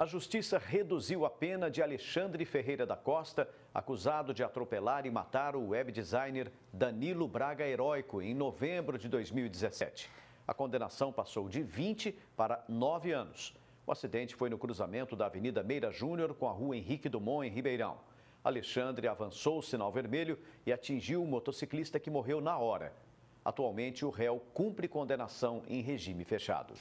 A justiça reduziu a pena de Alexandre Ferreira da Costa, acusado de atropelar e matar o web designer Danilo Braga Heróico em novembro de 2017. A condenação passou de 20 para 9 anos. O acidente foi no cruzamento da Avenida Meira Júnior com a Rua Henrique Dumont, em Ribeirão. Alexandre avançou o sinal vermelho e atingiu o motociclista que morreu na hora. Atualmente, o réu cumpre condenação em regime fechado.